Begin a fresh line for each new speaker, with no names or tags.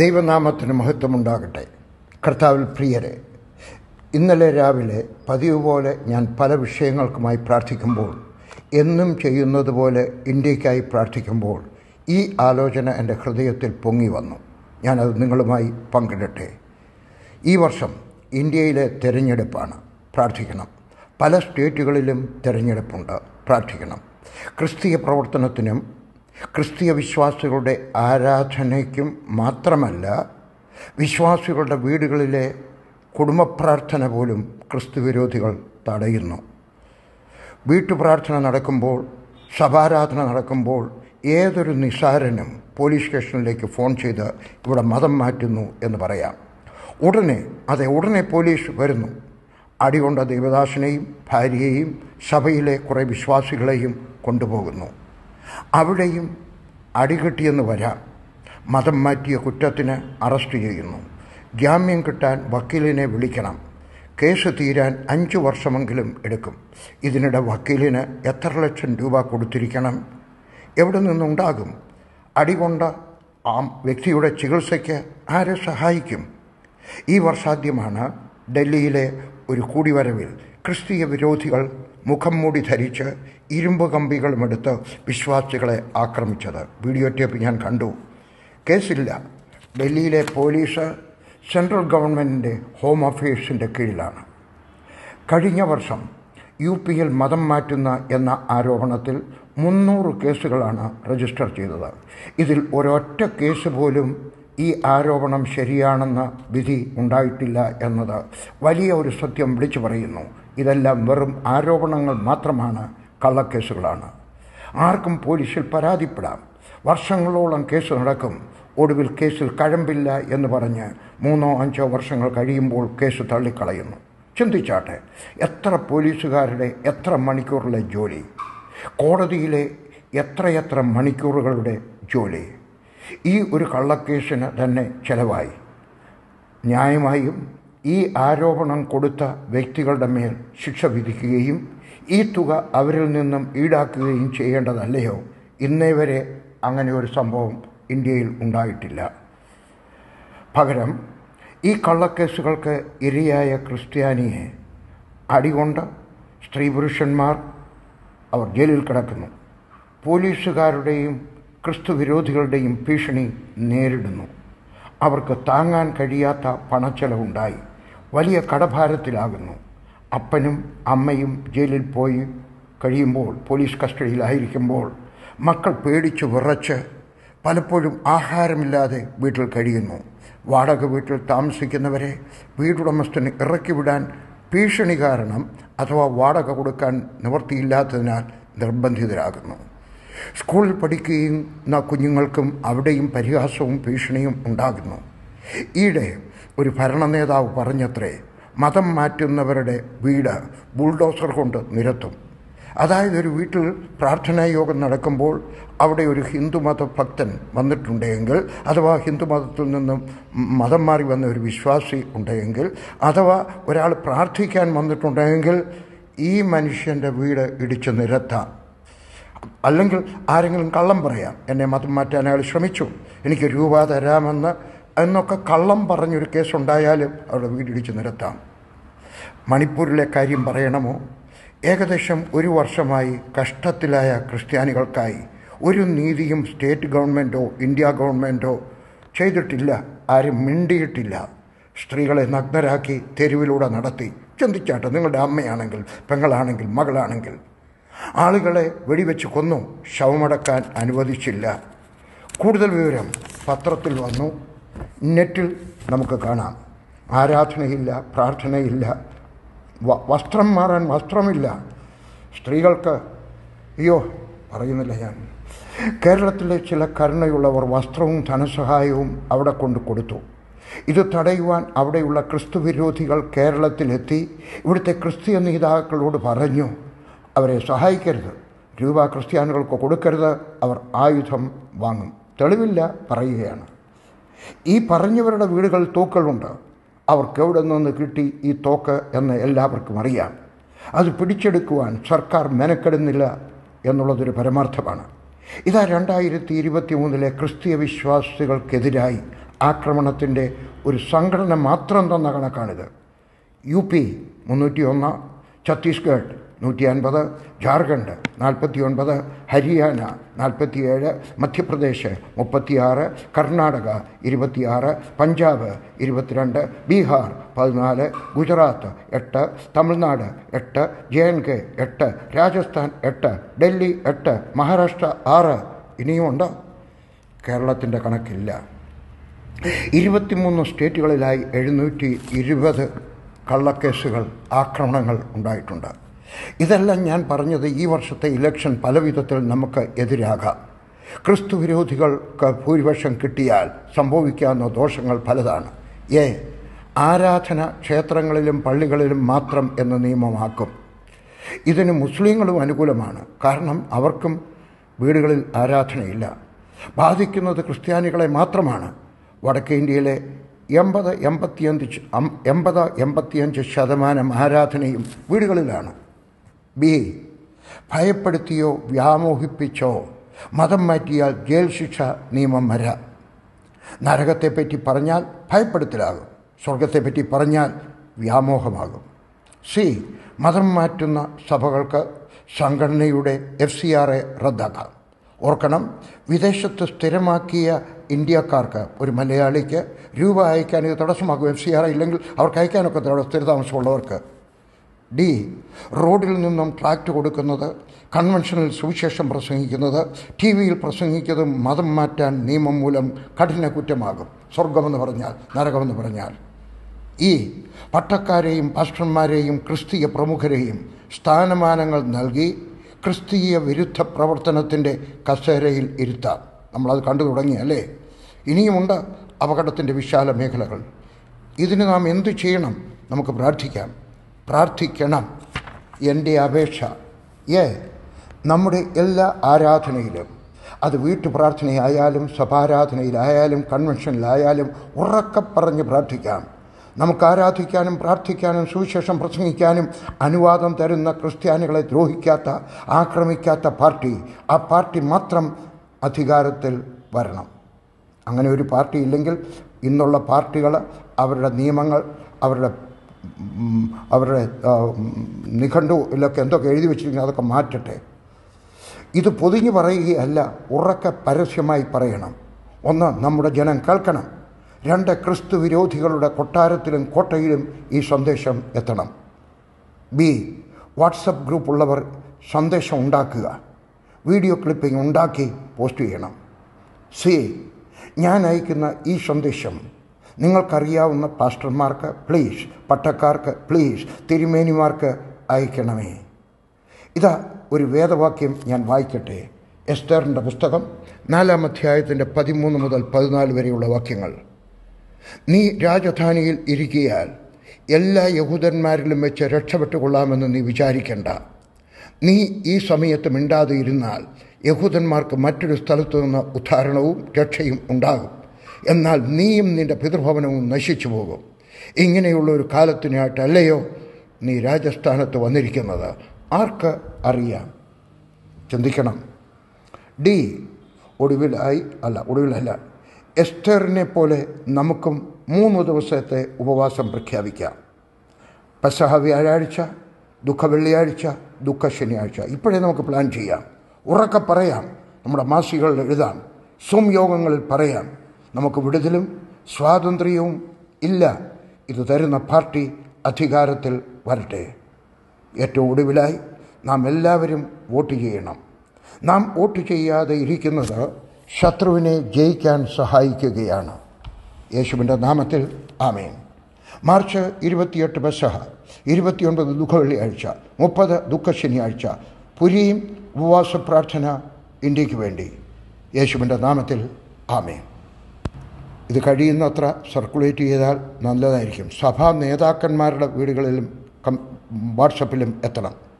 ദൈവനാമത്തിന് മഹത്വമുണ്ടാകട്ടെ കർത്താവിൽ പ്രിയരെ ഇന്നലെ രാവിലെ പതിവ് പോലെ ഞാൻ പല വിഷയങ്ങൾക്കുമായി പ്രാർത്ഥിക്കുമ്പോൾ എന്നും ചെയ്യുന്നത് പോലെ ഇന്ത്യക്കായി പ്രാർത്ഥിക്കുമ്പോൾ ഈ ആലോചന എൻ്റെ ഹൃദയത്തിൽ പൊങ്ങി വന്നു ഞാനത് നിങ്ങളുമായി പങ്കിടട്ടെ ഈ വർഷം ഇന്ത്യയിലെ തിരഞ്ഞെടുപ്പാണ് പ്രാർത്ഥിക്കണം പല സ്റ്റേറ്റുകളിലും തിരഞ്ഞെടുപ്പുണ്ട് പ്രാർത്ഥിക്കണം ക്രിസ്തീയ പ്രവർത്തനത്തിനും ക്രിസ്തീയ വിശ്വാസികളുടെ ആരാധനയ്ക്കും മാത്രമല്ല വിശ്വാസികളുടെ വീടുകളിലെ കുടുംബപ്രാർത്ഥന പോലും ക്രിസ്തുവിരോധികൾ തടയുന്നു വീട്ടുപ്രാർത്ഥന നടക്കുമ്പോൾ സഭാരാധന നടക്കുമ്പോൾ ഏതൊരു നിസാരനും പോലീസ് സ്റ്റേഷനിലേക്ക് ഫോൺ ചെയ്ത് ഇവിടെ മതം മാറ്റുന്നു എന്ന് പറയാം ഉടനെ അതെ ഉടനെ പോലീസ് വരുന്നു അടികൊണ്ട ദേവദാസിനെയും ഭാര്യയെയും സഭയിലെ കുറേ വിശ്വാസികളെയും കൊണ്ടുപോകുന്നു അവിടെയും അടികെട്ടിയെന്ന് വരാം മതം മാറ്റിയ കുറ്റത്തിന് അറസ്റ്റ് ചെയ്യുന്നു ജാമ്യം കിട്ടാൻ വക്കീലിനെ വിളിക്കണം കേസ് തീരാൻ അഞ്ച് വർഷമെങ്കിലും എടുക്കും ഇതിനിടെ വക്കീലിന് എത്ര ലക്ഷം രൂപ കൊടുത്തിരിക്കണം എവിടെ നിന്നുണ്ടാകും അടികൊണ്ട ആ വ്യക്തിയുടെ ചികിത്സയ്ക്ക് ആരെ സഹായിക്കും ഈ വർഷാദ്യമാണ് ഡൽഹിയിലെ ഒരു കൂടിവരവിൽ ക്രിസ്തീയ വിരോധികൾ മുഖം മൂടി ധരിച്ച് ഇരുമ്പ് കമ്പികളുമെടുത്ത് വിശ്വാസികളെ ആക്രമിച്ചത് വീഡിയോ ടേപ്പ് ഞാൻ കണ്ടു കേസില്ല ഡൽഹിയിലെ പോലീസ് സെൻട്രൽ ഗവൺമെൻറ്റിൻ്റെ ഹോം അഫയേഴ്സിൻ്റെ കീഴിലാണ് കഴിഞ്ഞ വർഷം യു പിയിൽ മതം മാറ്റുന്ന എന്ന ആരോപണത്തിൽ മുന്നൂറ് കേസുകളാണ് രജിസ്റ്റർ ചെയ്തത് ഇതിൽ ഒരൊറ്റ കേസ് പോലും ഈ ആരോപണം ശരിയാണെന്ന വിധി ഉണ്ടായിട്ടില്ല എന്നത് വലിയ ഒരു സത്യം വിളിച്ചു പറയുന്നു ഇതെല്ലാം വെറും ആരോപണങ്ങൾ മാത്രമാണ് കള്ളക്കേസുകളാണ് ആർക്കും പോലീസിൽ പരാതിപ്പെടാം വർഷങ്ങളോളം കേസ് നടക്കും ഒടുവിൽ കേസിൽ കഴമ്പില്ല എന്ന് പറഞ്ഞ് മൂന്നോ അഞ്ചോ വർഷങ്ങൾ കഴിയുമ്പോൾ കേസ് തള്ളിക്കളയുന്നു ചിന്തിച്ചാട്ടെ എത്ര പോലീസുകാരുടെ എത്ര മണിക്കൂറിലെ ജോലി കോടതിയിലെ എത്രയെത്ര മണിക്കൂറുകളുടെ ജോലി ഈ ഒരു കള്ളക്കേസിന് തന്നെ ചിലവായി ന്യായമായും ഈ ആരോപണം കൊടുത്ത വ്യക്തികളുടെ മേൽ ശിക്ഷ വിധിക്കുകയും ഈ തുക അവരിൽ നിന്നും ഈടാക്കുകയും ചെയ്യേണ്ടതല്ലയോ ഇന്നേ വരെ അങ്ങനെ ഒരു സംഭവം ഇന്ത്യയിൽ ഉണ്ടായിട്ടില്ല പകരം ഈ കള്ളക്കേസുകൾക്ക് ഇരയായ ക്രിസ്ത്യാനിയെ അടികൊണ്ട് സ്ത്രീ പുരുഷന്മാർ അവർ ജയിലിൽ കിടക്കുന്നു പോലീസുകാരുടെയും ക്രിസ്തുവിരോധികളുടെയും ഭീഷണി നേരിടുന്നു അവർക്ക് താങ്ങാൻ കഴിയാത്ത പണച്ചെലവുണ്ടായി വലിയ കടഭാരത്തിലാകുന്നു അപ്പനും അമ്മയും ജയിലിൽ പോയി കഴിയുമ്പോൾ പോലീസ് കസ്റ്റഡിയിലായിരിക്കുമ്പോൾ മക്കൾ പേടിച്ച് വിറച്ച് പലപ്പോഴും ആഹാരമില്ലാതെ വീട്ടിൽ കഴിയുന്നു വാടക വീട്ടിൽ താമസിക്കുന്നവരെ ഇറക്കി വിടാൻ ഭീഷണി കാരണം അഥവാ വാടക കൊടുക്കാൻ നിവൃത്തിയില്ലാത്തതിനാൽ നിർബന്ധിതരാകുന്നു സ്കൂളിൽ പഠിക്കുകയും കുഞ്ഞുങ്ങൾക്കും അവിടെയും പരിഹാസവും ഭീഷണിയും ഉണ്ടാകുന്നു ഈയിടെ ഒരു ഭരണ നേതാവ് പറഞ്ഞത്രേ മതം മാറ്റുന്നവരുടെ വീട് ബുൾഡോസർ കൊണ്ട് നിരത്തും അതായത് ഒരു വീട്ടിൽ പ്രാർത്ഥനാ യോഗം നടക്കുമ്പോൾ അവിടെ ഒരു ഹിന്ദുമത ഭക്തൻ വന്നിട്ടുണ്ടെങ്കിൽ അഥവാ ഹിന്ദുമതത്തിൽ നിന്നും മതം മാറി വന്ന ഒരു വിശ്വാസി ഉണ്ടെങ്കിൽ അഥവാ ഒരാൾ പ്രാർത്ഥിക്കാൻ വന്നിട്ടുണ്ടെങ്കിൽ ഈ മനുഷ്യൻ്റെ വീട് ഇടിച്ചു നിരത്താം അല്ലെങ്കിൽ ആരെങ്കിലും കള്ളം പറയാം എന്നെ മതം മാറ്റാൻ അയാൾ ശ്രമിച്ചു എനിക്ക് രൂപ തരാമെന്ന് എന്നൊക്കെ കള്ളം പറഞ്ഞൊരു കേസുണ്ടായാലും അവിടെ വീടിടിച്ച് നിരത്താം മണിപ്പൂരിലെ കാര്യം പറയണമോ ഏകദേശം ഒരു വർഷമായി കഷ്ടത്തിലായ ക്രിസ്ത്യാനികൾക്കായി ഒരു നീതിയും സ്റ്റേറ്റ് ഗവൺമെൻറ്റോ ഇന്ത്യ ഗവൺമെൻറ്റോ ചെയ്തിട്ടില്ല ആരും മിണ്ടിയിട്ടില്ല സ്ത്രീകളെ നഗ്നരാക്കി തെരുവിലൂടെ നടത്തി ചിന്തിച്ചാട്ടെ നിങ്ങളുടെ അമ്മയാണെങ്കിൽ പെങ്ങളാണെങ്കിൽ മകളാണെങ്കിൽ ആളുകളെ വെടിവെച്ച് കൊന്നു ശവമടക്കാൻ അനുവദിച്ചില്ല കൂടുതൽ വിവരം പത്രത്തിൽ വന്നു നെറ്റിൽ നമുക്ക് കാണാം ആരാധനയില്ല പ്രാർത്ഥനയില്ല വസ്ത്രം മാറാൻ വസ്ത്രമില്ല സ്ത്രീകൾക്ക് അയ്യോ പറയുന്നില്ല ഞാൻ കേരളത്തിലെ ചില കരുണയുള്ളവർ വസ്ത്രവും ധനസഹായവും അവിടെ കൊണ്ട് കൊടുത്തു ഇത് തടയുവാൻ അവിടെയുള്ള ക്രിസ്തു വിരോധികൾ കേരളത്തിലെത്തി ഇവിടുത്തെ ക്രിസ്ത്യ നേതാക്കളോട് പറഞ്ഞു അവരെ സഹായിക്കരുത് രൂപ ക്രിസ്ത്യാനികൾക്ക് കൊടുക്കരുത് അവർ ആയുധം വാങ്ങും തെളിവില്ല പറയുകയാണ് ഈ പറഞ്ഞവരുടെ വീടുകൾ തൂക്കളുണ്ട് അവർക്ക് എവിടെ നിന്ന് കിട്ടി ഈ തോക്ക് എന്ന് എല്ലാവർക്കും അറിയാം അത് പിടിച്ചെടുക്കുവാൻ സർക്കാർ മെനക്കെടുന്നില്ല എന്നുള്ളതൊരു പരമാർത്ഥമാണ് ഇതാ രണ്ടായിരത്തി ഇരുപത്തി മൂന്നിലെ ക്രിസ്തീയ വിശ്വാസികൾക്കെതിരായി ആക്രമണത്തിൻ്റെ ഒരു സംഘടന മാത്രം തന്ന കണക്കാണിത് യു പി മുന്നൂറ്റി ഒന്ന് ഛത്തീസ്ഗഡ് നൂറ്റി അൻപത് ജാർഖണ്ഡ് നാൽപ്പത്തി ഒൻപത് ഹരിയാന നാൽപ്പത്തിയേഴ് മധ്യപ്രദേശ് മുപ്പത്തിയാറ് കർണാടക ഇരുപത്തിയാറ് പഞ്ചാബ് ഇരുപത്തിരണ്ട് ബീഹാർ പതിനാല് ഗുജറാത്ത് എട്ട് തമിഴ്നാട് എട്ട് ജെ എൻ കെ എട്ട് രാജസ്ഥാൻ എട്ട് ഡൽഹി എട്ട് മഹാരാഷ്ട്ര ആറ് ഇനിയുമുണ്ടോ കേരളത്തിൻ്റെ കണക്കില്ല ഇരുപത്തിമൂന്ന് സ്റ്റേറ്റുകളിലായി എഴുന്നൂറ്റി ഇരുപത് കള്ളക്കേസുകൾ ആക്രമണങ്ങൾ ഉണ്ടായിട്ടുണ്ട് ഇതെല്ലാം ഞാൻ പറഞ്ഞത് ഈ വർഷത്തെ ഇലക്ഷൻ പല വിധത്തിൽ നമുക്ക് എതിരാകാം ക്രിസ്തു വിരോധികൾക്ക് ഭൂരിപക്ഷം കിട്ടിയാൽ സംഭവിക്കാവുന്ന ദോഷങ്ങൾ പലതാണ് ഏ ആരാധന ക്ഷേത്രങ്ങളിലും പള്ളികളിലും മാത്രം എന്ന നിയമമാക്കും ഇതിന് മുസ്ലിങ്ങളും അനുകൂലമാണ് കാരണം അവർക്കും വീടുകളിൽ ആരാധനയില്ല ബാധിക്കുന്നത് ക്രിസ്ത്യാനികളെ മാത്രമാണ് വടക്കേ ഇന്ത്യയിലെ എൺപത് എൺപത്തിയഞ്ച് എൺപത് എൺപത്തിയഞ്ച് ശതമാനം ആരാധനയും വീടുകളിലാണ് ബി ഭയപ്പെടുത്തിയോ വ്യാമോഹിപ്പിച്ചോ മതം മാറ്റിയാൽ ജയിൽ ശിക്ഷ നിയമം വരാം നരകത്തെപ്പറ്റി പറഞ്ഞാൽ ഭയപ്പെടുത്തലാകും സ്വർഗത്തെപ്പറ്റി പറഞ്ഞാൽ വ്യാമോഹമാകും സി മതം മാറ്റുന്ന സഭകൾക്ക് സംഘടനയുടെ എഫ് സി ആറെ റദ്ദാക്കാം ഓർക്കണം വിദേശത്ത് സ്ഥിരമാക്കിയ ഇന്ത്യക്കാർക്ക് ഒരു മലയാളിക്ക് രൂപ അയക്കാൻ ഇത് തടസ്സമാക്കും എഫ് സി ആർ ഇല്ലെങ്കിൽ അവർക്ക് അയക്കാനൊക്കെ സ്ഥിരതാമസമുള്ളവർക്ക് ഡി റോഡിൽ നിന്നും ട്രാക്റ്റ് കൊടുക്കുന്നത് കൺവെൻഷനിൽ സുവിശേഷം പ്രസംഗിക്കുന്നത് ടി വിയിൽ പ്രസംഗിക്കുന്നതും മതം മാറ്റാൻ നിയമം മൂലം കഠിന കുറ്റമാകും സ്വർഗമെന്ന് പറഞ്ഞാൽ നരകമെന്ന് പറഞ്ഞാൽ ഈ പട്ടക്കാരെയും പാസ്റ്റർമാരെയും ക്രിസ്തീയ പ്രമുഖരെയും സ്ഥാനമാനങ്ങൾ നൽകി ക്രിസ്തീയ വിരുദ്ധ പ്രവർത്തനത്തിൻ്റെ കസേരയിൽ ഇരുത്താം നമ്മളത് കണ്ടു തുടങ്ങി അല്ലേ ഇനിയുമുണ്ട് അപകടത്തിൻ്റെ വിശാല മേഖലകൾ ഇതിന് നാം എന്തു ചെയ്യണം നമുക്ക് പ്രാർത്ഥിക്കാം പ്രാർത്ഥിക്കണം എൻ്റെ അപേക്ഷ ഏ നമ്മുടെ എല്ലാ ആരാധനയിലും അത് വീട്ടു പ്രാർത്ഥനയായാലും സഭാരാധനയിലായാലും കൺവെൻഷനിലായാലും ഉറക്കെ പറഞ്ഞ് പ്രാർത്ഥിക്കാം നമുക്ക് ആരാധിക്കാനും പ്രാർത്ഥിക്കാനും സുവിശേഷം പ്രസംഗിക്കാനും അനുവാദം തരുന്ന ക്രിസ്ത്യാനികളെ ദ്രോഹിക്കാത്ത ആക്രമിക്കാത്ത പാർട്ടി ആ പാർട്ടി മാത്രം അധികാരത്തിൽ വരണം അങ്ങനെ ഒരു പാർട്ടി ഇല്ലെങ്കിൽ ഇന്നുള്ള പാർട്ടികൾ അവരുടെ നിയമങ്ങൾ അവരുടെ അവരുടെ നിഘണ്ടുവിലൊക്കെ എന്തൊക്കെ എഴുതി വെച്ചിരിക്കുന്നത് അതൊക്കെ മാറ്റട്ടെ ഇത് പൊതിഞ്ഞു പറയുകയല്ല ഉറക്കെ പരസ്യമായി പറയണം ഒന്ന് നമ്മുടെ ജനം കേൾക്കണം രണ്ട് ക്രിസ്തു വിരോധികളുടെ കൊട്ടാരത്തിലും കോട്ടയിലും ഈ സന്ദേശം എത്തണം ബി വാട്സപ്പ് ഗ്രൂപ്പ് ഉള്ളവർ സന്ദേശം ഉണ്ടാക്കുക വീഡിയോ ക്ലിപ്പിംഗ് ഉണ്ടാക്കി പോസ്റ്റ് ചെയ്യണം സി ഞാൻ അയക്കുന്ന ഈ സന്ദേശം നിങ്ങൾക്കറിയാവുന്ന പാസ്റ്റർമാർക്ക് പ്ലീസ് പട്ടക്കാർക്ക് പ്ലീസ് തിരുമേനിമാർക്ക് അയക്കണമേ ഇതാ ഒരു വേദവാക്യം ഞാൻ വായിക്കട്ടെ എസ്റ്ററിൻ്റെ പുസ്തകം നാലാം അധ്യായത്തിൻ്റെ പതിമൂന്ന് മുതൽ പതിനാല് വരെയുള്ള വാക്യങ്ങൾ നീ രാജധാനിയിൽ ഇരിക്കിയാൽ എല്ലാ യഹൂദന്മാരിലും വെച്ച് രക്ഷപ്പെട്ടുകൊള്ളാമെന്ന് കൊള്ളാമെന്ന് നീ വിചാരിക്കേണ്ട നീ ഈ സമയത്ത് മിണ്ടാതെ ഇരുന്നാൽ യഹൂദന്മാർക്ക് മറ്റൊരു സ്ഥലത്തു നിന്ന് ഉദ്ധാരണവും രക്ഷയും ഉണ്ടാകും എന്നാൽ നീയും നിൻ്റെ പിതൃഭവനവും നശിച്ചു പോകും ഇങ്ങനെയുള്ള ഒരു കാലത്തിനായിട്ടല്ലയോ നീ രാജസ്ഥാനത്ത് വന്നിരിക്കുന്നത് ആർക്ക് അറിയാം ചിന്തിക്കണം ഡി ഒടുവിലായി അല്ല ഒടുവിലല്ല എസ്റ്ററിനെ പോലെ നമുക്കും മൂന്ന് ദിവസത്തെ ഉപവാസം പ്രഖ്യാപിക്കാം പെസഹ വ്യാഴാഴ്ച ദുഃഖ വെള്ളിയാഴ്ച ദുഃഖ ശനിയാഴ്ച ഇപ്പോഴേ നമുക്ക് പ്ലാൻ ചെയ്യാം ഉറക്കെ പറയാം നമ്മുടെ മാസികകളിൽ എഴുതാം യോഗങ്ങളിൽ പറയാം നമുക്ക് വിടുതലും സ്വാതന്ത്ര്യവും ഇല്ല ഇത് തരുന്ന പാർട്ടി അധികാരത്തിൽ വരട്ടെ ഏറ്റവും ഒടുവിലായി നാം എല്ലാവരും വോട്ട് ചെയ്യണം നാം വോട്ട് ചെയ്യാതെ ഇരിക്കുന്നത് ശത്രുവിനെ ജയിക്കാൻ സഹായിക്കുകയാണ് യേശുവിൻ്റെ നാമത്തിൽ ആമേൻ മാർച്ച് ഇരുപത്തിയെട്ട് ബസഹ ഇരുപത്തിയൊൻപത് ദുഃഖവെള്ളിയാഴ്ച മുപ്പത് ദുഃഖ ശനിയാഴ്ച പുരിയും ഉപവാസ പ്രാർത്ഥന ഇന്ത്യക്ക് വേണ്ടി യേശുവിൻ്റെ നാമത്തിൽ ആമേൻ ഇത് കഴിയുന്നത്ര സർക്കുലേറ്റ് ചെയ്താൽ നല്ലതായിരിക്കും സഭാ നേതാക്കന്മാരുടെ വീടുകളിലും വാട്സപ്പിലും എത്തണം